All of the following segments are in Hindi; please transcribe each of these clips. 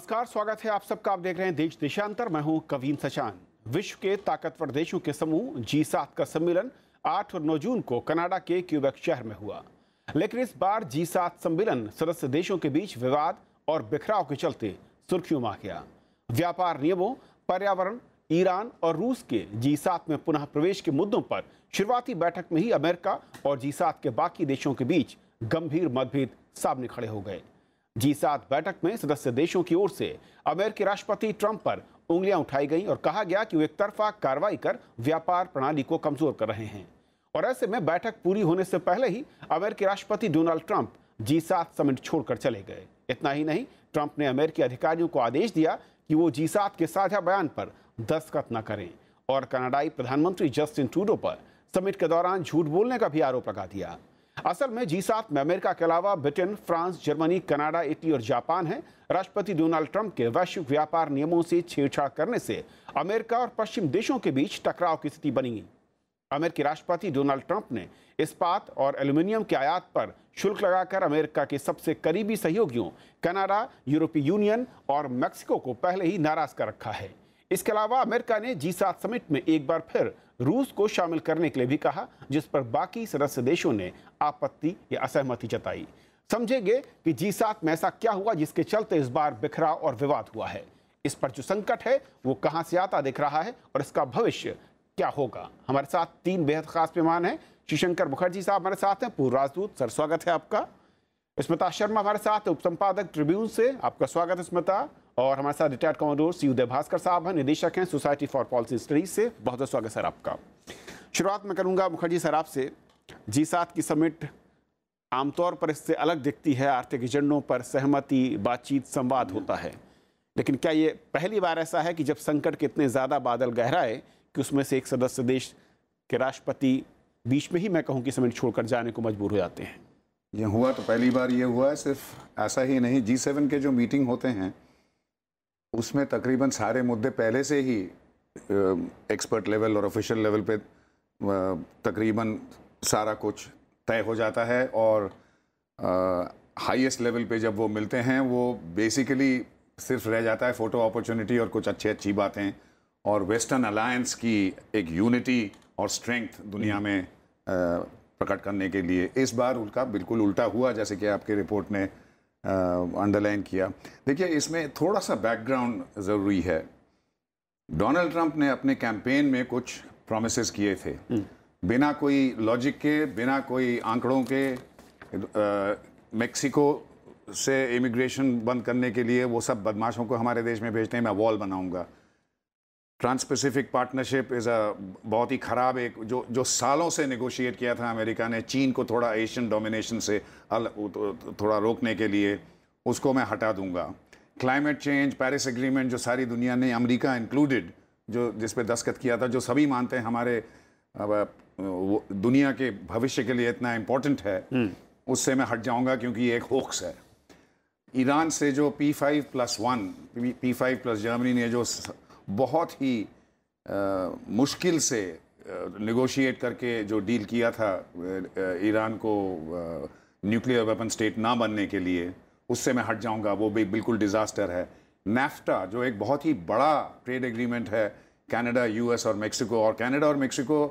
नमस्कार स्वागत है आप सबका आप देख रहे हैं देश देशांतर मैं हूं कवीन सचान विश्व के ताकतवर देशों के समूह जी सात का सम्मेलन 8 और 9 जून को कनाडा के क्यूबेक शहर में हुआ लेकिन इस बार जी सात सम्मेलन सदस्य देशों के बीच विवाद और बिखराव के चलते सुर्खियों में गया व्यापार नियमों पर्यावरण ईरान और रूस के जी में पुनः प्रवेश के मुद्दों पर शुरुआती बैठक में ही अमेरिका और जी के बाकी देशों के बीच गंभीर मतभेद सामने खड़े हो गए जी सात बैठक में सदस्य देशों की ओर से अमेरिकी राष्ट्रपति ट्रंप पर उंगलियां उठाई गईं और कहा गया कि वे एकतरफा कार्रवाई कर व्यापार प्रणाली को कमजोर कर रहे हैं और ऐसे में बैठक पूरी होने से पहले ही अमेरिकी राष्ट्रपति डोनाल्ड ट्रंप जी सात समिट छोड़कर चले गए इतना ही नहीं ट्रंप ने अमेरिकी अधिकारियों को आदेश दिया कि वो जी सात के साझा बयान पर दस्तखत न करें और कनाडाई प्रधानमंत्री जस्टिन टूडो पर समिट के दौरान झूठ बोलने का भी आरोप लगा दिया असल में जी सात में अमेरिका के अलावा Britain France Germany Canada Italy और जापान हैं राष्ट्रपति डोनाल्ड ट्रंप के वैश्विक व्यापार नियमों से छेड़छाड़ करने से अमेरिका और पश्चिम देशों के बीच टकराव की स्थिति बनी अमेरिकी राष्ट्रपति डोनाल्ड ट्रंप ने इस्पात और एल्यूमिनियम के आयात पर शुल्क लगाकर अमेरिका के सबसे करीबी सहयोगियों कनाडा यूरोपीय यूनियन और मैक्सिको को पहले ही नाराज कर रखा है इसके अलावा अमेरिका ने जी सात समिट में एक बार फिर रूस को शामिल करने के लिए भी कहा जिस पर बाकी सदस्य देशों ने आपत्ति या असहमति जताई समझेंगे कि जी सात में ऐसा क्या हुआ जिसके चलते इस बार बिखराव और विवाद हुआ है इस पर जो संकट है वो कहां से आता दिख रहा है और इसका भविष्य क्या होगा हमारे साथ तीन बेहद खास मेहमान हैं शिवशंकर मुखर्जी साहब हमारे साथ हैं पूर्व राजदूत सर स्वागत है आपका स्मिता शर्मा हमारे साथ उप संपादक ट्रिब्यून से आपका स्वागत है स्मिता और हमारे साथ retired commodore C Uday Bhaskar साहब हैं निदेशक हैं सोसाइटी फॉर पॉलिसी स्टडीज से बहुत बहुत स्वागत सर आपका शुरुआत मैं करूंगा मुखर्जी सर आपसे जी सात की समिट आमतौर पर इससे अलग दिखती है आर्थिक एजेंडों पर सहमति बातचीत संवाद होता है लेकिन क्या ये पहली बार ऐसा है कि जब संकट के इतने ज़्यादा बादल गहराए कि उसमें से एक सदस्य देश के राष्ट्रपति बीच में ही मैं कहूँ कि समिट छोड़कर जाने को मजबूर हो जाते हैं ये हुआ तो पहली बार ये हुआ है सिर्फ ऐसा ही नहीं जी सेवन के जो मीटिंग होते हैं उसमें तकरीबन सारे मुद्दे पहले से ही एक्सपर्ट लेवल और ऑफिशियल लेवल पे तकरीबन सारा कुछ तय हो जाता है और हाईएस्ट लेवल पे जब वो मिलते हैं वो बेसिकली सिर्फ रह जाता है फ़ोटो अपॉर्चुनिटी और कुछ अच्छी अच्छी बातें और वेस्टर्न अलायंस की एक यूनिटी और स्ट्रेंथ दुनिया में प्रकट करने के लिए इस बार उनका बिल्कुल उल्टा हुआ जैसे कि आपके रिपोर्ट ने अंडरलाइन किया देखिए इसमें थोड़ा सा बैकग्राउंड ज़रूरी है डोनाल्ड ट्रंप ने अपने कैंपेन में कुछ प्रोमिस किए थे हम्म। बिना कोई लॉजिक के बिना कोई आंकड़ों के मेक्सिको से इमिग्रेशन बंद करने के लिए वो सब बदमाशों को हमारे देश में भेजते हैं मैं वॉल बनाऊंगा Trans Pacific Partnership is a बहुत ही ख़राब एक जो जो सालों से नेगोशिएट किया था अमेरिका ने चीन को थोड़ा एशियन डोमिनेशन से अल, थोड़ा रोकने के लिए उसको मैं हटा दूंगा क्लाइमेट चेंज पेरिस एग्रीमेंट जो सारी दुनिया ने अमेरिका इंक्लूडेड जो जिस पे दस्खत किया था जो सभी मानते हैं हमारे दुनिया के भविष्य के लिए इतना इम्पोर्टेंट है हम्म। उससे मैं हट जाऊंगा क्योंकि ये एक होक्स है ईरान से जो P five plus one P five plus Germany ने जो बहुत ही आ, मुश्किल से निगोशिएट करके जो डील किया था ईरान को न्यूक्लियर वेपन स्टेट ना बनने के लिए उससे मैं हट जाऊंगा वो भी बिल्कुल डिज़ास्टर है नेफ्टा जो एक बहुत ही बड़ा ट्रेड एग्रीमेंट है कनाडा यूएस और मेक्सिको और कनाडा और मेक्सिको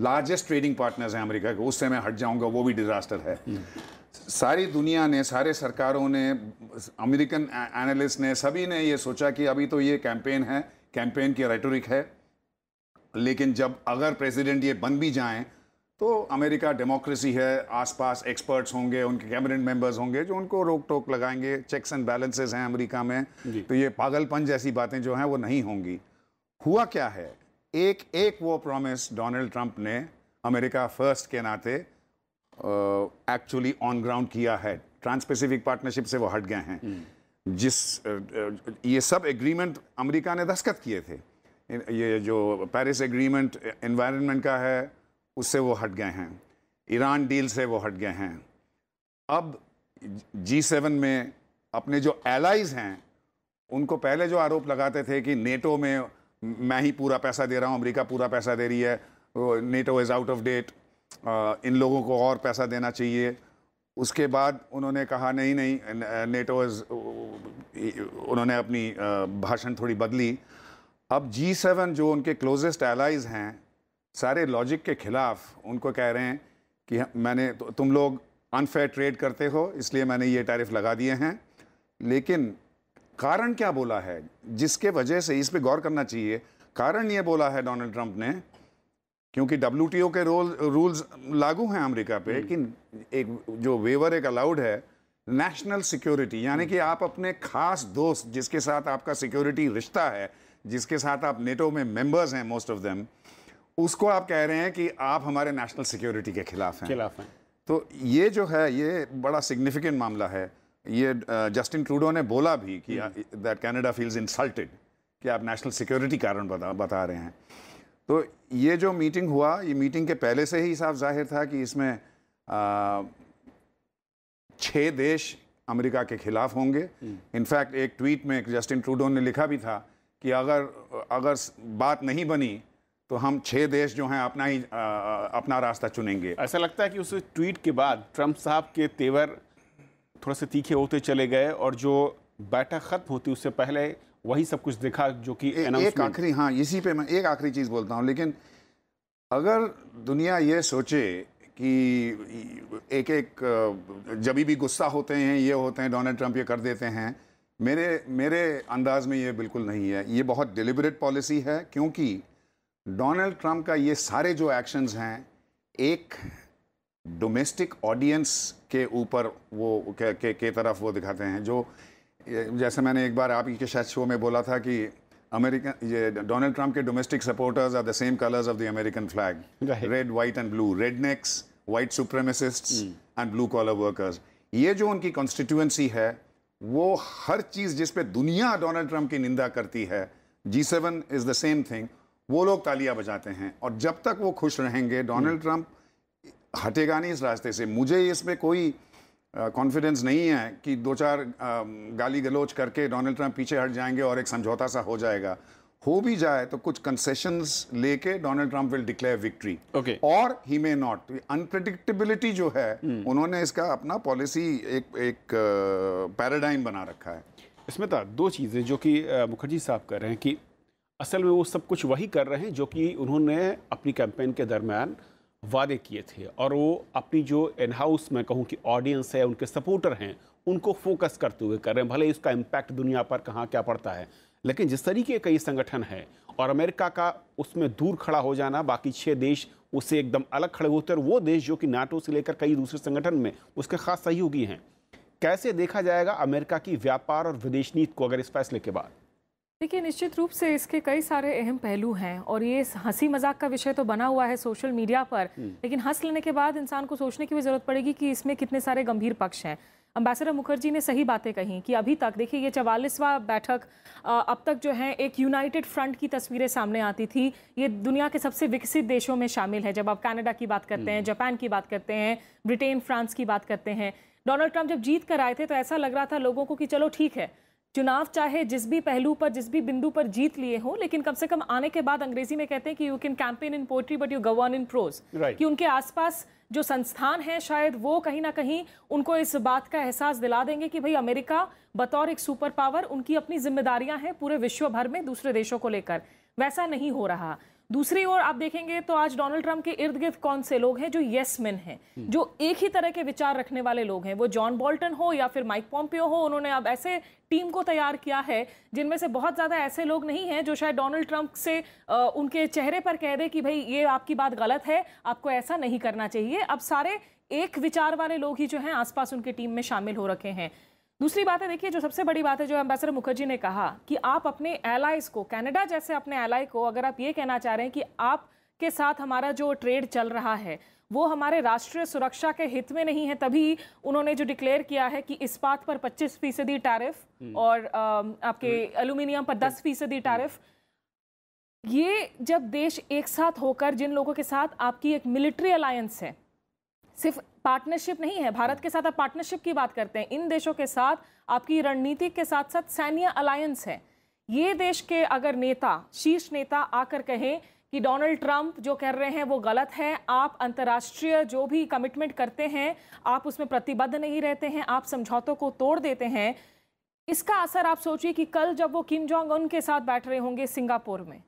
लार्जेस्ट ट्रेडिंग पार्टनर्स हैं अमेरिका के उससे मैं हट जाऊंगा वो भी डिज़ास्टर है हम्म। सारी दुनिया ने सारे सरकारों ने अमेरिकन एनालिस्ट ने सभी ने ये सोचा कि अभी तो ये कैंपेन है कैंपेन की रेटोरिक है लेकिन जब अगर प्रेसिडेंट ये बन भी जाएं तो अमेरिका डेमोक्रेसी है आसपास एक्सपर्ट्स होंगे उनके कैबिनेट मेंबर्स होंगे जो उनको रोक टोक लगाएंगे चेक्स एंड बैलेंसेस हैं अमेरिका में तो ये पागलपन जैसी बातें जो हैं वो नहीं होंगी हुआ क्या है एक एक वो प्रॉमिस डोनाल्ड ट्रंप ने अमेरिका फर्स्ट के नाते एक्चुअली ऑन ग्राउंड किया है ट्रांस पेसिफिक पार्टनरशिप से वो हट गए हैं हम्म। जिस ये सब एग्रीमेंट अमेरिका ने दस्खत किए थे ये जो पेरिस एग्रीमेंट एनवायरनमेंट का है उससे वो हट गए हैं ईरान डील से वो हट गए हैं अब जी सेवन में अपने जो एलाइज़ हैं उनको पहले जो आरोप लगाते थे कि नेटो में मैं ही पूरा पैसा दे रहा हूँ अमेरिका पूरा पैसा दे रही है NATO is out of date इन लोगों को और पैसा देना चाहिए उसके बाद उन्होंने कहा नहीं नहीं नेटो इज़ उन्होंने अपनी भाषण थोड़ी बदली अब जी सेवन जो उनके क्लोजेस्ट एलाइज़ हैं सारे लॉजिक के ख़िलाफ़ उनको कह रहे हैं कि मैंने तो, तुम लोग अनफेयर ट्रेड करते हो इसलिए मैंने ये टैरिफ लगा दिए हैं लेकिन कारण क्या बोला है जिसके वजह से इस पर गौर करना चाहिए कारण ये बोला है डोनाल्ड ट्रंप ने क्योंकि डब्ल्यू के रोल रूल्स लागू हैं अमेरिका पे लेकिन हम्म। एक जो वेवर एक अलाउड है नेशनल सिक्योरिटी यानी कि आप अपने खास दोस्त जिसके साथ आपका सिक्योरिटी रिश्ता है जिसके साथ आप नेटो में मेंबर्स हैं मोस्ट ऑफ देम उसको आप कह रहे हैं कि आप हमारे नेशनल सिक्योरिटी के खिलाफ हैं खिलाफ हैं तो ये जो है ये बड़ा सिग्निफिकेंट मामला है ये जस्टिन ट्रूडो ने बोला भी कि दैट कैनेडा फील्स इंसल्टेड कि आप नेशनल सिक्योरिटी कारण बता बता रहे हैं तो ये जो मीटिंग हुआ ये मीटिंग के पहले से ही साफ जाहिर था कि इसमें छः देश अमेरिका के खिलाफ होंगे इनफैक्ट हम्म। एक ट्वीट में एक जस्टिन ट्रूडो ने लिखा भी था कि अगर अगर बात नहीं बनी तो हम छः देश जो हैं अपना ही आ, अपना रास्ता चुनेंगे ऐसा लगता है कि उस ट्वीट के बाद ट्रंप साहब के तेवर थोड़ा से तीखे होते चले गए और जो बैठक खत्म होती उससे पहले वही सब कुछ देखा जो कि ए, एक आखिरी हाँ इसी पे मैं एक आखिरी चीज़ बोलता हूँ लेकिन अगर दुनिया ये सोचे कि एक एक जब भी गुस्सा होते हैं ये होते हैं डोनाल्ड ट्रंप ये कर देते हैं मेरे मेरे अंदाज़ में ये बिल्कुल नहीं है ये बहुत डिलिबरेट पॉलिसी है क्योंकि डोनाल्ड ट्रंप का ये सारे जो एक्शंस हैं एक डोमेस्टिक ऑडियंस के ऊपर वो के, के, के तरफ वो दिखाते हैं जो जैसे मैंने एक बार आपके के शायद शो में बोला था कि अमेरिकन ये डोनाल्ड ट्रंप के domestic supporters are the same colours of the American flag red white and blue rednecks white supremacists and blue collar workers ये जो उनकी कॉन्स्टिट्यूएंसी है वो हर चीज जिस पे दुनिया डोनाल्ड ट्रंप की निंदा करती है G seven is the same thing वो लोग तालियां बजाते हैं और जब तक वो खुश रहेंगे डोनाल्ड ट्रंप hmm. हटेगा नहीं इस रास्ते से मुझे इसमें कोई कॉन्फिडेंस नहीं है कि दो चार गाली गलोच करके डोनाल्ड ट्रंप पीछे हट जाएंगे और एक समझौता सा हो जाएगा हो भी जाए तो कुछ कंसेशंस लेके Donald Trump will declare victory okay और ही मे नॉट अनप्रडिक्टेबिलिटी जो है hmm. उन्होंने इसका अपना पॉलिसी एक एक पैराडाइम बना रखा है इसमें था दो चीज़ें जो कि मुखर्जी साहब कर रहे हैं कि असल में वो सब कुछ वही कर रहे हैं जो कि उन्होंने अपनी कैंपेन के दरमियान वादे किए थे और वो अपनी जो इन हाउस मैं कहूँ कि ऑडियंस है उनके सपोर्टर हैं उनको फोकस करते हुए कर रहे हैं भले इसका इम्पैक्ट दुनिया पर कहाँ क्या पड़ता है लेकिन जिस तरीके का ये संगठन है और अमेरिका का उसमें दूर खड़ा हो जाना बाकी छः देश उससे एकदम अलग खड़े होते और वो देश जो कि नाटो से लेकर कई दूसरे संगठन में उसके खास सहयोगी हैं कैसे देखा जाएगा अमेरिका की व्यापार और विदेश नीति को अगर इस फैसले के बाद देखिए निश्चित रूप से इसके कई सारे अहम पहलू हैं और ये हंसी मजाक का विषय तो बना हुआ है सोशल मीडिया पर हम्म। लेकिन हंस लेने के बाद इंसान को सोचने की भी ज़रूरत पड़ेगी कि इसमें कितने सारे गंभीर पक्ष हैं अम्बेसडर मुखर्जी ने सही बातें कही कि अभी तक देखिए ये चवालीसवा बैठक अब तक जो है एक यूनाइटेड फ्रंट की तस्वीरें सामने आती थी ये दुनिया के सबसे विकसित देशों में शामिल है जब आप कनाडा की बात करते हैं जापान हम्म। की बात करते हैं ब्रिटेन फ्रांस की बात करते हैं डोनाल्ड ट्रंप जब जीत कर आए थे तो ऐसा लग रहा था लोगों को कि चलो ठीक है चुनाव चाहे जिस भी पहलू पर जिस भी बिंदु पर जीत लिए हो लेकिन कम से कम आने के बाद अंग्रेजी में कहते हैं कि you can campaign in poetry but you govern in prose कि उनके आसपास जो संस्थान है शायद वो कहीं ना कहीं उनको इस बात का एहसास दिला देंगे कि भाई अमेरिका बतौर एक सुपर पावर उनकी अपनी जिम्मेदारियां हैं पूरे विश्व भर में दूसरे देशों को लेकर वैसा नहीं हो रहा दूसरी ओर आप देखेंगे तो आज डोनाल्ड ट्रंप के इर्द गिर्द कौन से लोग हैं जो येस मैन हैं हम्म। जो एक ही तरह के विचार रखने वाले लोग हैं वो जॉन बोल्टन हो या फिर माइक पॉम्पियो हो उन्होंने अब ऐसे टीम को तैयार किया है जिनमें से बहुत ज़्यादा ऐसे लोग नहीं हैं जो शायद डोनाल्ड ट्रंप से आ, उनके चेहरे पर कह दे कि भाई ये आपकी बात गलत है आपको ऐसा नहीं करना चाहिए अब सारे एक विचार वाले लोग ही जो हैं आसपास उनके टीम में शामिल हो रखे हैं दूसरी बात है देखिए जो सबसे बड़ी बात है जो एम्बेसडर मुखर्जी ने कहा कि आप अपने एलाइज को कनाडा जैसे अपने एलाई को अगर आप ये कहना चाह रहे हैं कि आपके साथ हमारा जो ट्रेड चल रहा है वो हमारे राष्ट्रीय सुरक्षा के हित में नहीं है तभी उन्होंने जो डिक्लेयर किया है कि इस्पात पर 25 फीसदी टैरिफ हम्म। और आपके एल्यूमिनियम हम्म। पर 10 हम्म। फीसदी टैरिफ ये जब देश एक साथ होकर जिन लोगों के साथ आपकी एक मिलिट्री अलायंस है सिर्फ पार्टनरशिप नहीं है भारत के साथ आप पार्टनरशिप की बात करते हैं इन देशों के साथ आपकी रणनीति के साथ साथ सैन्य अलायंस है ये देश के अगर नेता शीर्ष नेता आकर कहें कि डोनाल्ड ट्रंप जो कर रहे हैं वो गलत है आप अंतर्राष्ट्रीय जो भी कमिटमेंट करते हैं आप उसमें प्रतिबद्ध नहीं रहते हैं आप समझौतों को तोड़ देते हैं इसका असर आप सोचिए कि कल जब वो किम जोंग उन के साथ बैठ रहे होंगे सिंगापुर में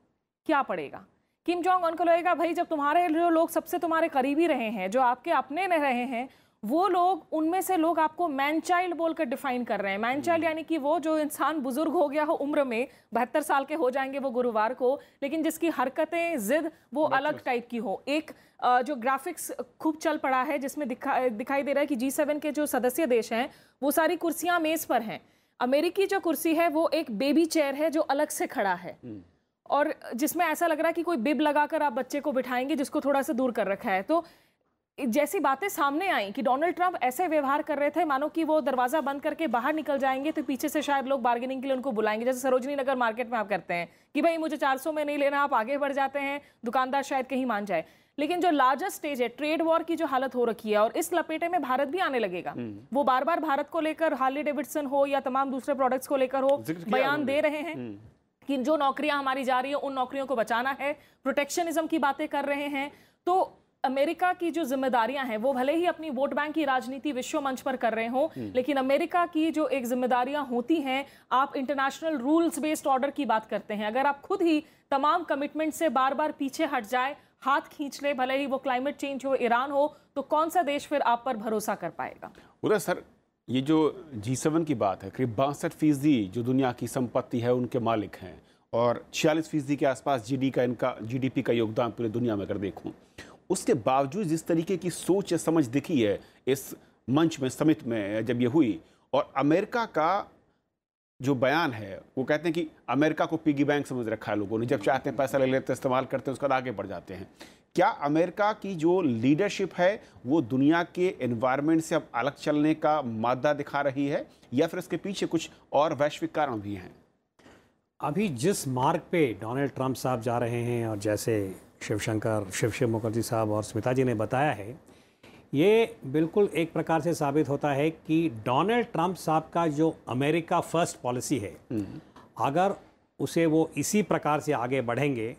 क्या पड़ेगा किम जोंग उनको लगेगा भाई जब तुम्हारे जो लोग सबसे तुम्हारे करीबी रहे हैं जो आपके अपने रह रहे हैं वो लोग उनमें से लोग आपको मैन चाइल्ड बोलकर डिफाइन कर रहे हैं मैन हम्म। चाइल्ड यानी कि वो जो इंसान बुजुर्ग हो गया हो उम्र में बहत्तर साल के हो जाएंगे वो गुरुवार को लेकिन जिसकी हरकतें जिद वो अलग टाइप की हो एक जो ग्राफिक्स खूब चल पड़ा है जिसमें दिखा दिखाई दे रहा है कि जी सेवन के जो सदस्य देश हैं वो सारी कुर्सियां मेज़ पर हैं अमेरिकी जो कुर्सी है वो एक बेबी चेयर है जो अलग से खड़ा है हम्म। और जिसमें ऐसा लग रहा है कि कोई बिब लगाकर आप बच्चे को बिठाएंगे जिसको थोड़ा सा दूर कर रखा है तो जैसी बातें सामने आई कि डोनाल्ड ट्रंप ऐसे व्यवहार कर रहे थे मानो कि वो दरवाज़ा बंद करके बाहर निकल जाएंगे तो पीछे से शायद लोग बार्गेनिंग के लिए उनको बुलाएंगे जैसे सरोजनी नगर मार्केट में आप करते हैं कि भाई मुझे 400 में नहीं लेना आप आगे बढ़ जाते हैं दुकानदार शायद कहीं मान जाए लेकिन जो लार्जेस्ट स्टेज है ट्रेड वॉर की जो हालत हो रखी है और इस लपेटे में भारत भी आने लगेगा हम्म। वो बार बार भारत को लेकर हार्ली डेविडसन हो या तमाम दूसरे प्रोडक्ट्स को लेकर हो बयान दे रहे हैं हम्म। कि जो नौकरियां हमारी जा रही है उन नौकरियों को बचाना है प्रोटेक्शनिज्म की बातें कर रहे हैं तो अमेरिका की जो जिम्मेदारियां हैं वो भले ही अपनी वोट बैंक की राजनीति विश्व मंच पर कर रहे हों हम्म। लेकिन अमेरिका की जो एक जिम्मेदारियां होती हैं आप इंटरनेशनल रूल्स बेस्ड ऑर्डर की बात करते हैं अगर आप खुद ही तमाम कमिटमेंट से बार बार पीछे हट जाए हाथ खींच ले भले ही वो क्लाइमेट चेंज हो ईरान हो तो कौन सा देश फिर आप पर भरोसा कर पाएगा उदय सर ये जो जी सेवन की बात है करीब बासठ फीसदी जो दुनिया की संपत्ति है उनके मालिक हैं और छियालीस फीसदी के आसपास जीडी का इनका जीडीपी का योगदान पूरी दुनिया में अगर देखूँ उसके बावजूद जिस तरीके की सोच या समझ दिखी है इस मंच में समित में जब ये हुई और अमेरिका का जो बयान है वो कहते हैं कि अमेरिका को पिगी बैंक समझ रखा है लोगों ने जब चाहते हैं पैसा ले लेते हैं इस्तेमाल करते हैं उसके बाद आगे बढ़ जाते हैं क्या अमेरिका की जो लीडरशिप है वो दुनिया के एनवायरनमेंट से अब अलग चलने का मादा दिखा रही है या फिर इसके पीछे कुछ और वैश्विक कारण भी हैं अभी जिस मार्ग पे डोनाल्ड ट्रंप साहब जा रहे हैं और जैसे शिवशंकर शिवशिव मुखर्जी साहब और स्मिता जी ने बताया है ये बिल्कुल एक प्रकार से साबित होता है कि डोनाल्ड ट्रंप साहब का जो अमेरिका फर्स्ट पॉलिसी है हम्म। अगर उसे वो इसी प्रकार से आगे बढ़ेंगे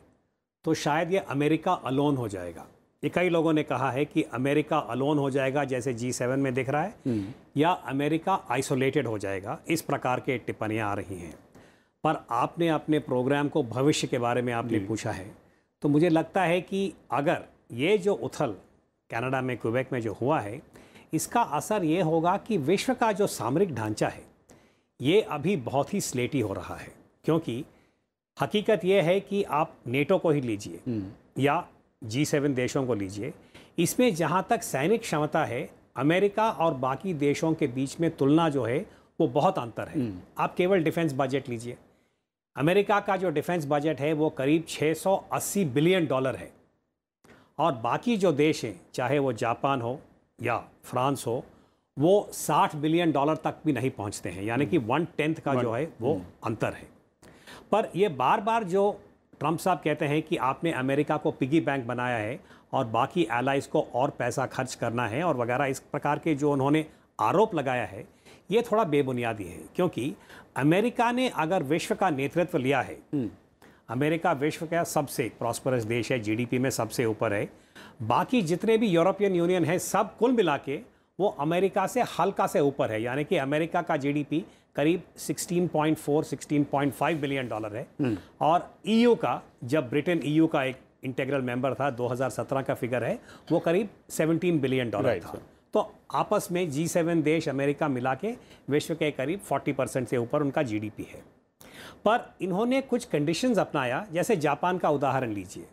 तो शायद ये अमेरिका अलोन हो जाएगा ये कई लोगों ने कहा है कि अमेरिका अलोन हो जाएगा जैसे जी सेवन में दिख रहा है हम्म। या अमेरिका आइसोलेटेड हो जाएगा इस प्रकार के टिप्पणियाँ आ रही हैं पर आपने अपने प्रोग्राम को भविष्य के बारे में आपने पूछा है तो मुझे लगता है कि अगर ये जो उथल कनाडा में क्यूबेक में जो हुआ है इसका असर ये होगा कि विश्व का जो सामरिक ढांचा है ये अभी बहुत ही स्लेटी हो रहा है क्योंकि हकीकत यह है कि आप नेटो को ही लीजिए हम्म। या जी सेवन देशों को लीजिए इसमें जहाँ तक सैनिक क्षमता है अमेरिका और बाकी देशों के बीच में तुलना जो है वो बहुत अंतर है हम्म। आप केवल डिफेंस बजट लीजिए अमेरिका का जो डिफेंस बजट है वो करीब 680 बिलियन डॉलर है और बाकी जो देश हैं चाहे वो जापान हो या फ्रांस हो वो 60 बिलियन डॉलर तक भी नहीं पहुंचते हैं यानी कि हम्म। वन टेंथ का जो है वो अंतर है पर ये बार बार जो ट्रंप साहब कहते हैं कि आपने अमेरिका को पिगी बैंक बनाया है और बाकी एलाइज को और पैसा खर्च करना है और वगैरह इस प्रकार के जो उन्होंने आरोप लगाया है ये थोड़ा बेबुनियादी है क्योंकि अमेरिका ने अगर विश्व का नेतृत्व लिया है हम्म। अमेरिका विश्व का सबसे प्रॉस्परस देश है जीडीपी में सबसे ऊपर है बाकी जितने भी यूरोपियन यूनियन है सब कुल मिला के वो अमेरिका से हल्का से ऊपर है यानी कि अमेरिका का जीडीपी करीब 16.4 16.5 बिलियन डॉलर है हम्म। और ईयू e का जब ब्रिटेन ईयू e का एक इंटेग्रल मेंबर था 2017 का फिगर है वो करीब 17 बिलियन डॉलर था तो आपस में जी सेवन देश अमेरिका मिला के विश्व के करीब 40 परसेंट से ऊपर उनका जीडीपी है पर इन्होंने कुछ कंडीशंस अपनाया जैसे जापान का उदाहरण लीजिए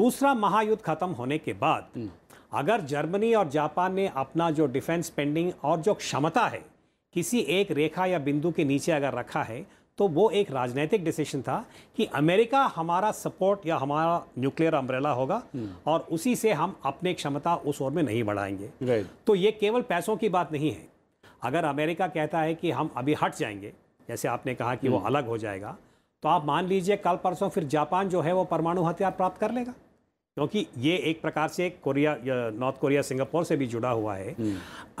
दूसरा महायुद्ध खत्म होने के बाद हम्म। अगर जर्मनी और जापान ने अपना जो डिफेंस स्पेंडिंग और जो क्षमता है किसी एक रेखा या बिंदु के नीचे अगर रखा है तो वो एक राजनीतिक डिसीजन था कि अमेरिका हमारा सपोर्ट या हमारा न्यूक्लियर अम्ब्रेला होगा हम्म। और उसी से हम अपनी क्षमता उस ओर में नहीं बढ़ाएंगे तो ये केवल पैसों की बात नहीं है अगर अमेरिका कहता है कि हम अभी हट जाएंगे जैसे आपने कहा कि वो हम्म। अलग हो जाएगा तो आप मान लीजिए कल परसों फिर जापान जो है वो परमाणु हथियार प्राप्त कर लेगा क्योंकि ये एक प्रकार से कोरिया नॉर्थ कोरिया सिंगापुर से भी जुड़ा हुआ है हम्म।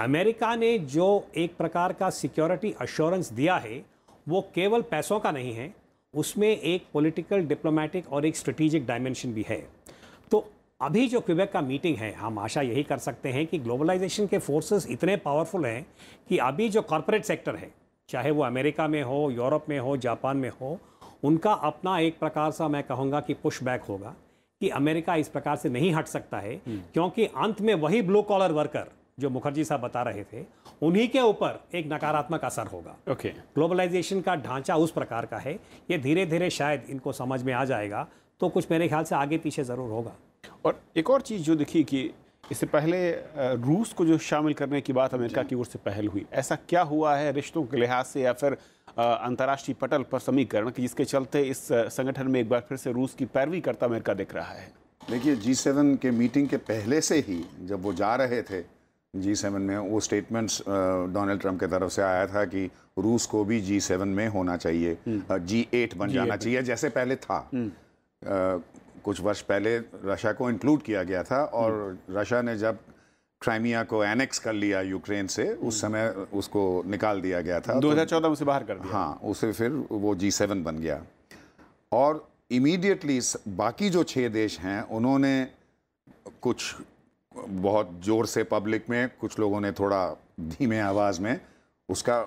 अमेरिका ने जो एक प्रकार का सिक्योरिटी अश्योरेंस दिया है वो केवल पैसों का नहीं है उसमें एक पॉलिटिकल डिप्लोमेटिक और एक स्ट्रेटेजिक डायमेंशन भी है तो अभी जो क्विबेक का मीटिंग है हम आशा यही कर सकते हैं कि ग्लोबलाइजेशन के फोर्सेस इतने पावरफुल हैं कि अभी जो कॉरपोरेट सेक्टर है चाहे वो अमेरिका में हो यूरोप में हो जापान में हो उनका अपना एक प्रकार सा मैं कहूँगा कि पुशबैक होगा कि अमेरिका इस प्रकार से नहीं हट सकता है क्योंकि अंत में वही ब्लू कॉलर वर्कर जो मुखर्जी साहब बता रहे थे उन्हीं के ऊपर एक नकारात्मक असर होगा ओके okay. ग्लोबलाइजेशन का ढांचा उस प्रकार का है ये धीरे धीरे शायद इनको समझ में आ जाएगा तो कुछ मेरे ख्याल से आगे पीछे ज़रूर होगा और एक और चीज़ जो दिखी कि इससे पहले रूस को जो शामिल करने की बात अमेरिका की ओर से पहल हुई ऐसा क्या हुआ है रिश्तों के लिहाज से या फिर अंतर्राष्ट्रीय पटल पर समीकरण कि जिसके चलते इस संगठन में एक बार फिर से रूस की पैरवी करता अमेरिका दिख रहा है देखिए जी सेवन के मीटिंग के पहले से ही जब वो जा रहे थे जी सेवन में वो स्टेटमेंट्स डोनाल्ड ट्रंप के तरफ से आया था कि रूस को भी जी सेवन में होना चाहिए हम्म। जी एट बन G8 जाना चाहिए जैसे पहले था आ, हम्म। कुछ वर्ष पहले रशिया को इंक्लूड किया गया था और हम्म। रशिया ने जब क्राइमिया को एनेक्स कर लिया यूक्रेन से उस हम्म। समय उसको निकाल दिया गया था 2014 तो में उसे बाहर कर दिया हाँ उसे फिर वो जी सेवन बन गया और इमीडिएटली बाकी जो छः देश हैं उन्होंने कुछ बहुत ज़ोर से पब्लिक में कुछ लोगों ने थोड़ा धीमे आवाज़ में उसका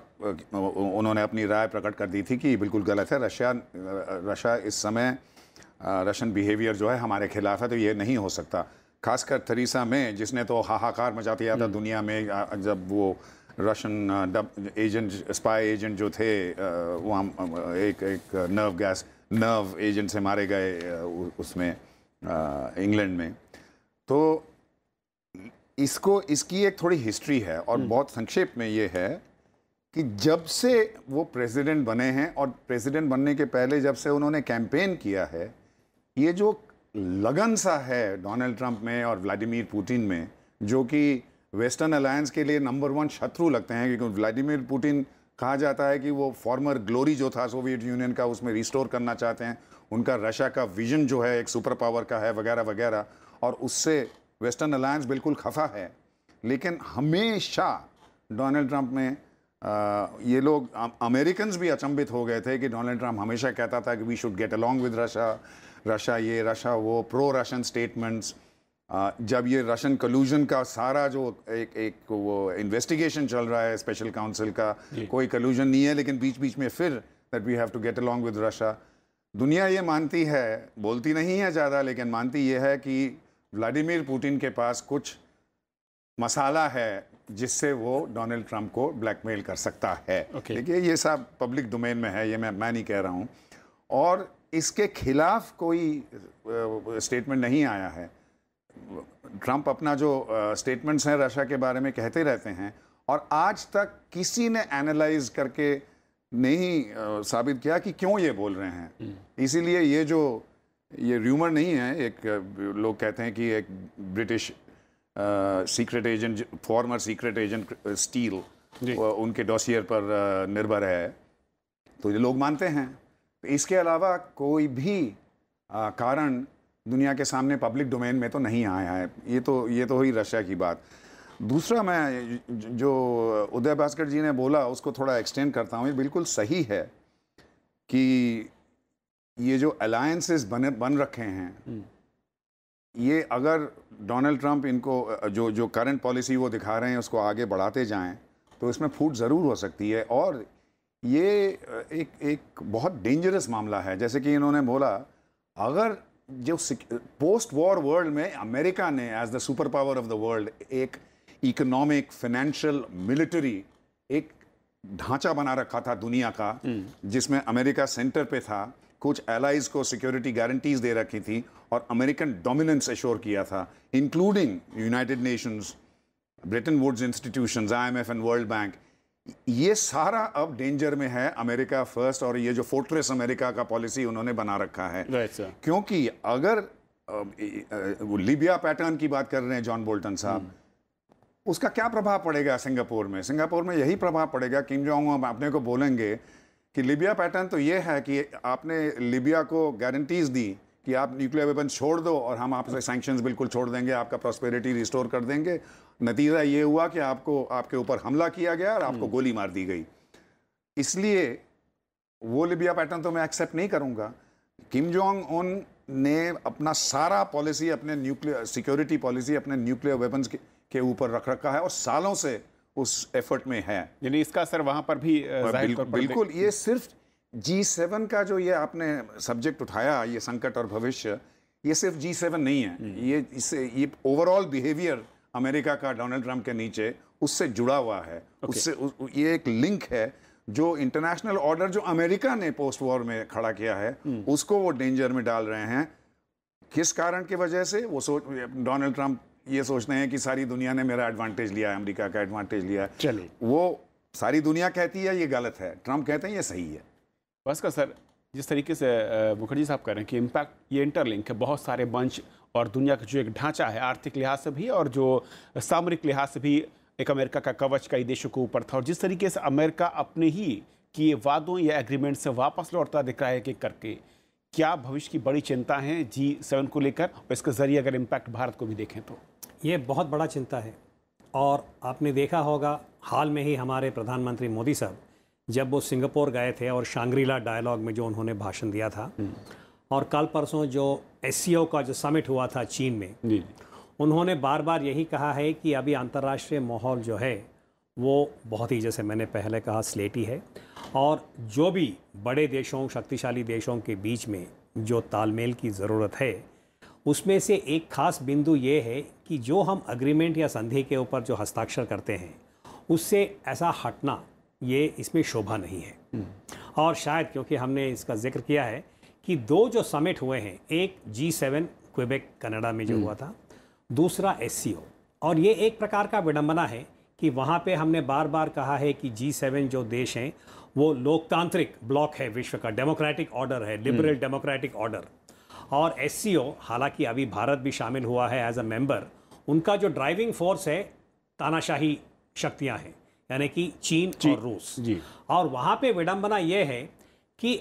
उन्होंने अपनी राय प्रकट कर दी थी कि बिल्कुल गलत है रशिया रशिया इस समय रशियन बिहेवियर जो है हमारे खिलाफ है तो ये नहीं हो सकता खासकर थरीसा में जिसने तो हाहाकार मचा दिया था हम्म। दुनिया में जब वो Russian double agent spy agent जो थे वहाँ एक एक नर्व गैस नर्व एजेंट से मारे गए उसमें इंग्लैंड में तो इसको इसकी एक थोड़ी हिस्ट्री है और हम्म। बहुत संक्षेप में ये है कि जब से वो प्रेसिडेंट बने हैं और प्रेसिडेंट बनने के पहले जब से उन्होंने कैंपेन किया है ये जो लगन सा है डोनाल्ड ट्रंप में और व्लादिमीर पुतिन में जो कि वेस्टर्न अलायंस के लिए नंबर वन शत्रु लगते हैं क्योंकि व्लादिमीर पुतिन कहा जाता है कि वो फॉर्मर ग्लोरी जो था सोवियत यूनियन का उसमें रिस्टोर करना चाहते हैं उनका रशिया का विजन जो है एक सुपर पावर का है वगैरह वगैरह और उससे वेस्टर्न अलायंस बिल्कुल खफा है लेकिन हमेशा डोनाल्ड ट्रंप में ये लोग अमेरिकन भी अचंभित हो गए थे कि डोनाल्ड ट्रंप हमेशा कहता था कि we should get along with Russia Russia ये रशा वो प्रो रशन स्टेटमेंट्स जब ये रशियन कलूजन का सारा जो एक एक वो इन्वेस्टिगेशन चल रहा है स्पेशल काउंसिल का कोई कलूजन नहीं है लेकिन बीच बीच में फिर that we have to get along with Russia दुनिया ये मानती है बोलती नहीं है ज़्यादा लेकिन मानती ये है कि व्लादिमीर पुतिन के पास कुछ मसाला है जिससे वो डोनाल्ड ट्रंप को ब्लैकमेल कर सकता है okay. देखिए ये सब पब्लिक डोमेन में है ये मैं मैं नहीं कह रहा हूँ और इसके खिलाफ कोई स्टेटमेंट नहीं आया है ट्रंप अपना जो स्टेटमेंट्स हैं रशिया के बारे में कहते रहते हैं और आज तक किसी ने एनालाइज करके नहीं साबित किया कि क्यों ये बोल रहे हैं हम्म। इसीलिए ये जो ये र्यूमर नहीं है एक लोग कहते हैं कि एक British secret agent former secret agent Steele उनके डॉसियर पर निर्भर है तो ये लोग मानते हैं तो इसके अलावा कोई भी कारण दुनिया के सामने पब्लिक डोमेन में तो नहीं आया है ये तो ये तो हुई रशिया की बात दूसरा मैं जो उदय भास्कर जी ने बोला उसको थोड़ा एक्सटेंड करता हूँ ये बिल्कुल सही है कि ये जो अलायंसेस बने बन रखे हैं हम्म। ये अगर डोनाल्ड ट्रंप इनको जो जो करंट पॉलिसी वो दिखा रहे हैं उसको आगे बढ़ाते जाएं तो इसमें फूट ज़रूर हो सकती है और ये एक एक बहुत डेंजरस मामला है जैसे कि इन्होंने बोला अगर जो पोस्ट वॉर वर्ल्ड में अमेरिका ने as the super power of the world एक इकोनॉमिक फाइनेंशियल मिलिट्री एक ढांचा बना रखा था दुनिया का हम्म। जिसमें अमेरिका सेंटर पे था कुछ एलाइज को सिक्योरिटी गारंटीज दे रखी थी और अमेरिकन डोमिनेंस एश्योर किया था including United Nations Bretton Woods institution I M F and World Bank ये सारा अब डेंजर में है अमेरिका फर्स्ट और ये जो फोर्ट्रेस अमेरिका का पॉलिसी उन्होंने बना रखा है right, क्योंकि अगर लीबिया पैटर्न की बात कर रहे हैं जॉन बोल्टन साहब hmm. उसका क्या प्रभाव पड़ेगा सिंगापुर में सिंगापुर में यही प्रभाव पड़ेगा किम जोंग अपने को बोलेंगे कि लीबिया पैटर्न तो ये है कि आपने लीबिया को गारंटीज़ दी कि आप न्यूक्लियर वेपन छोड़ दो और हम आपसे सैंक्शंस बिल्कुल छोड़ देंगे आपका प्रॉस्पेरिटी रिस्टोर कर देंगे नतीजा ये हुआ कि आपको आपके ऊपर हमला किया गया और आपको हम्म। गोली मार दी गई इसलिए वो लिबिया पैटर्न तो मैं एक्सेप्ट नहीं करूँगा किम जोंग उन ने अपना सारा पॉलिसी अपने न्यूक्लियर सिक्योरिटी पॉलिसी अपने न्यूक्लियर वेपन्स के ऊपर रख रखा है और सालों से उस एफर्ट में है यानी इसका असर वहां पर भी बिल्कुल, बिल्कुल ये सिर्फ जी सेवन का जो ये आपने सब्जेक्ट उठाया ये संकट और भविष्य ये सिर्फ जी सेवन नहीं है हम्म। ये इससे ये ओवरऑल बिहेवियर अमेरिका का डोनाल्ड ट्रंप के नीचे उससे जुड़ा हुआ है okay. उससे उ, ये एक लिंक है जो इंटरनेशनल ऑर्डर जो अमेरिका ने पोस्ट वॉर में खड़ा किया है हम्म। उसको वो डेंजर में डाल रहे हैं किस कारण की वजह से वो सोच डोनाल्ड ट्रंप ये सोचते हैं कि सारी दुनिया ने मेरा एडवांटेज लिया है अमेरिका का एडवांटेज लिया है चलिए वो सारी दुनिया कहती है ये गलत है ट्रंप कहते हैं ये सही है बस का सर जिस तरीके से मुखर्जी साहब कह रहे हैं कि इम्पैक्ट ये इंटरलिंक है बहुत सारे मंच और दुनिया का जो एक ढांचा है आर्थिक लिहाज से भी और जो सामरिक लिहाज से भी एक अमेरिका का कवच कई देशों के ऊपर था और जिस तरीके से अमेरिका अपने ही किए वादों या एग्रीमेंट से वापस लौटता दिख रहा है कि करके क्या भविष्य की बड़ी चिंता है जी सेवन को लेकर और इसके जरिए अगर इम्पैक्ट भारत को भी देखें तो ये बहुत बड़ा चिंता है और आपने देखा होगा हाल में ही हमारे प्रधानमंत्री मोदी साहब जब वो सिंगापुर गए थे और शांग्रीला डायलॉग में जो उन्होंने भाषण दिया था हम्म। और कल परसों जो एस का जो समिट हुआ था चीन में उन्होंने बार बार यही कहा है कि अभी अंतर्राष्ट्रीय माहौल जो है वो बहुत ही जैसे मैंने पहले कहा स्लेटी है और जो भी बड़े देशों शक्तिशाली देशों के बीच में जो तालमेल की ज़रूरत है उसमें से एक खास बिंदु ये है कि जो हम अग्रीमेंट या संधि के ऊपर जो हस्ताक्षर करते हैं उससे ऐसा हटना ये इसमें शोभा नहीं है हम्म। और शायद क्योंकि हमने इसका जिक्र किया है कि दो जो समिट हुए हैं एक जी सेवन क्वेबेक कनाडा में जो हम्म। हुआ था दूसरा एस और ये एक प्रकार का विडम्बना है कि वहाँ पे हमने बार बार कहा है कि जी सेवन जो देश हैं वो लोकतांत्रिक ब्लॉक है विश्व का डेमोक्रेटिक ऑर्डर है लिबरल हम्म। डेमोक्रेटिक ऑर्डर और एस हालांकि अभी भारत भी शामिल हुआ है एज अ मेंबर उनका जो ड्राइविंग फोर्स है तानाशाही शक्तियां हैं यानी कि चीन और रूस जी। और वहाँ पे विडंबना यह है कि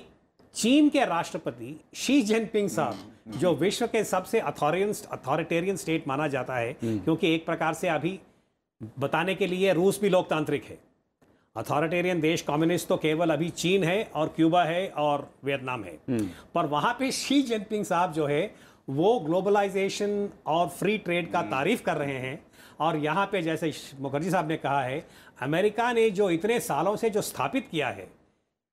चीन के राष्ट्रपति शी जिनपिंग साहब जो विश्व के सबसे अथॉरियन अथॉरिटेरियन स्टेट माना जाता है हम्म। क्योंकि एक प्रकार से अभी बताने के लिए रूस भी लोकतांत्रिक है अथॉरिटेरियन देश कम्युनिस्ट तो केवल अभी चीन है और क्यूबा है और वियतनाम है हम्म। पर वहाँ पे शी जिनपिंग साहब जो है वो ग्लोबलाइजेशन और फ्री ट्रेड का हम्म। तारीफ कर रहे हैं और यहाँ पे जैसे मुखर्जी साहब ने कहा है अमेरिका ने जो इतने सालों से जो स्थापित किया है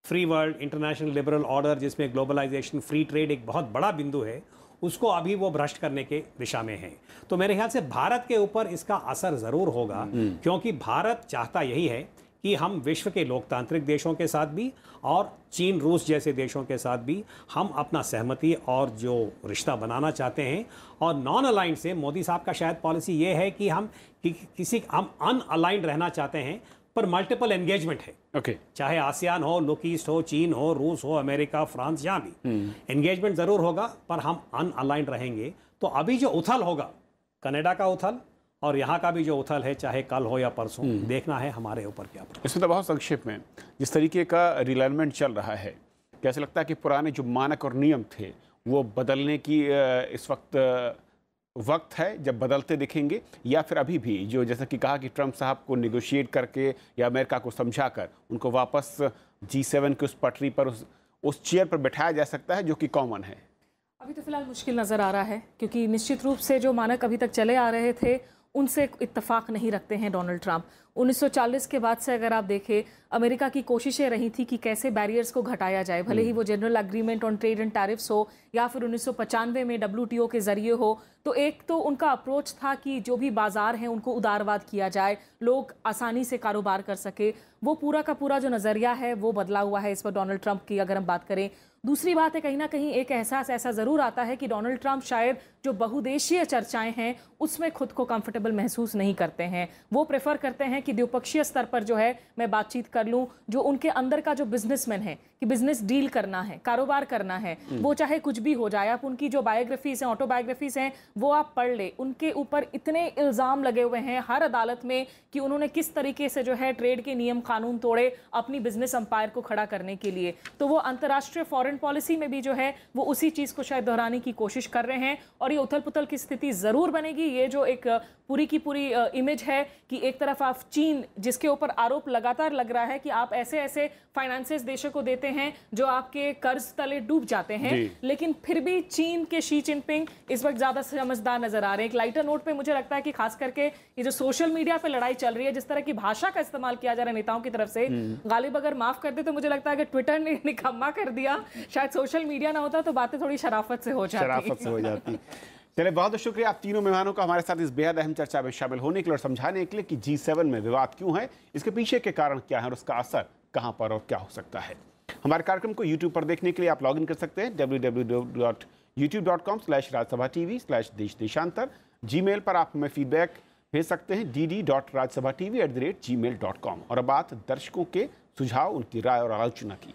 free world international liberal order जिसमें ग्लोबलाइजेशन फ्री ट्रेड एक बहुत बड़ा बिंदु है उसको अभी वो भ्रष्ट करने के दिशा में है तो मेरे ख्याल से भारत के ऊपर इसका असर ज़रूर होगा हम्म। क्योंकि भारत चाहता यही है कि हम विश्व के लोकतांत्रिक देशों के साथ भी और चीन रूस जैसे देशों के साथ भी हम अपना सहमति और जो रिश्ता बनाना चाहते हैं और नॉन अलाइंड से मोदी साहब का शायद पॉलिसी ये है कि हम कि, किसी हम अनअलाइंड रहना चाहते हैं पर मल्टीपल एंगेजमेंट है ओके okay. चाहे आसियान हो लुक ईस्ट हो चीन हो रूस हो अमेरिका फ्रांस यहाँ भी एंगेजमेंट hmm. ज़रूर होगा पर हम अनअलाइंड रहेंगे तो अभी जो उथल होगा कनाडा का उथल और यहाँ का भी जो उथल है चाहे कल हो या परसों हम्म। देखना है हमारे ऊपर क्या इसमें तो बहुत संक्षेप में जिस तरीके का रिलाइनमेंट चल रहा है कैसे लगता है कि पुराने जो मानक और नियम थे वो बदलने की इस वक्त वक्त है जब बदलते दिखेंगे या फिर अभी भी जो जैसा कि कहा कि ट्रंप साहब को निगोशिएट करके या अमेरिका को समझा कर उनको वापस जी सेवन की उस पटरी पर उस उस चेयर पर बैठाया जा सकता है जो कि कॉमन है अभी तो फिलहाल मुश्किल नज़र आ रहा है क्योंकि निश्चित रूप से जो मानक अभी तक चले आ रहे थे उनसे इतफाक़ नहीं रखते हैं डोनाल्ड ट्रंप 1940 के बाद से अगर आप देखें अमेरिका की कोशिशें रही थी कि कैसे बैरियर्स को घटाया जाए भले ही हम्म। वो general agreement on trade and tariffs हो या फिर उन्नीस में डब्ल्यू के ज़रिए हो तो एक तो उनका अप्रोच था कि जो भी बाज़ार हैं उनको उदारवाद किया जाए लोग आसानी से कारोबार कर सके वो पूरा का पूरा जो नज़रिया है वो बदला हुआ है इस पर डोनाल्ड ट्रंप की अगर हम बात करें दूसरी बात है कहीं ना कहीं एक एहसास ऐसा ज़रूर आता है कि डोनाल्ड ट्रंप शायद जो बहुदेशीय चर्चाएं हैं उसमें खुद को कंफर्टेबल महसूस नहीं करते हैं वो प्रेफर करते हैं कि द्विपक्षीय स्तर पर जो है मैं बातचीत कर लूँ जो उनके अंदर का जो बिजनेसमैन है कि बिजनेस डील करना है कारोबार करना है हम्म। वो चाहे कुछ भी हो जाए आप उनकी जो बायोग्राफीज हैं ऑटोबायोग्राफीज हैं वो आप पढ़ ले उनके ऊपर इतने इल्ज़ाम लगे हुए हैं हर अदालत में कि उन्होंने किस तरीके से जो है ट्रेड के नियम कानून तोड़े अपनी बिजनेस अंपायर को खड़ा करने के लिए तो वो अंतर्राष्ट्रीय फॉरन फॉरेन पॉलिसी में भी जो है वो उसी चीज़ को शायद दोहराने की कोशिश कर रहे हैं और ये उथल पुथल की स्थिति ज़रूर बनेगी ये जो एक पूरी की पूरी इमेज है कि एक तरफ आप चीन जिसके ऊपर आरोप लगातार लग रहा है कि आप ऐसे ऐसे फाइनेंसेस देशों को देते हैं जो आपके कर्ज तले डूब जाते हैं लेकिन फिर भी चीन के शी चिनपिंग इस वक्त ज़्यादा समझदार नजर आ रहे हैं एक लाइटर नोट पे मुझे लगता है कि खास करके ये जो सोशल मीडिया पे लड़ाई चल रही है जिस तरह की भाषा का इस्तेमाल किया जा रहा है नेताओं की तरफ से हम्म। गालिब अगर माफ कर दे तो मुझे लगता है कि ट्विटर ने निकम्मा कर दिया शायद सोशल मीडिया ना होता तो बातें थोड़ी शराफत से हो जाती शराफत से हो जाती चले बहुत बहुत शुक्रिया आप तीनों मेहमानों का हमारे साथ इस बेहद अहम चर्चा में शामिल होने के लिए और समझाने के लिए कि जी सेवन में विवाद क्यों है इसके पीछे के कारण क्या है और उसका असर कहाँ पर और क्या हो सकता है हमारे कार्यक्रम को यूट्यूब पर देखने के लिए आप लॉगिन कर सकते हैं W W W dot YouTube dot com slash Rajya Sabha T V slash Desh Deshantar जी मेल पर आप हमें फीडबैक भेज सकते हैं D D dot Rajya Sabha T V at the rate G mail dot com और अब बात दर्शकों के सुझाव उनकी राय और आलोचना की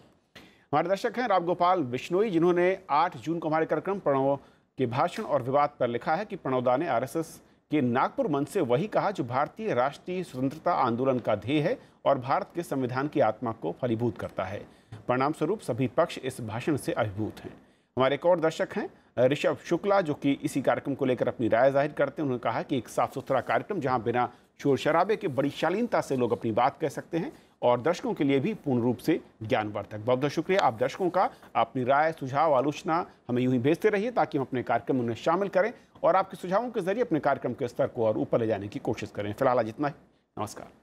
हमारे दर्शक हैं रामगोपाल बिश्नोई जिन्होंने 8 जून को हमारे कार्यक्रम प्रणव के भाषण और विवाद पर लिखा है कि प्रणवदा ने आर के नागपुर मंच से वही कहा जो भारतीय राष्ट्रीय स्वतंत्रता आंदोलन का ध्येय है और भारत के संविधान की आत्मा को फलीभूत करता है परिणाम स्वरूप सभी पक्ष इस भाषण से अभिभूत हैं हमारे एक और दर्शक हैं ऋषभ शुक्ला जो कि इसी कार्यक्रम को लेकर अपनी राय जाहिर करते हैं उन्होंने कहा कि एक साफ सुथरा कार्यक्रम जहां बिना शोर शराबे के बड़ी शालीनता से लोग अपनी बात कह सकते हैं और दर्शकों के लिए भी पूर्ण रूप से ज्ञानवर्धक बहुत बहुत शुक्रिया आप दर्शकों का अपनी राय सुझाव आलोचना हमें यूँ ही भेजते रहिए ताकि हम अपने कार्यक्रम में शामिल करें और आपके सुझावों के जरिए अपने कार्यक्रम के स्तर को और ऊपर ले जाने की कोशिश करें फिलहाल आज इतना ही नमस्कार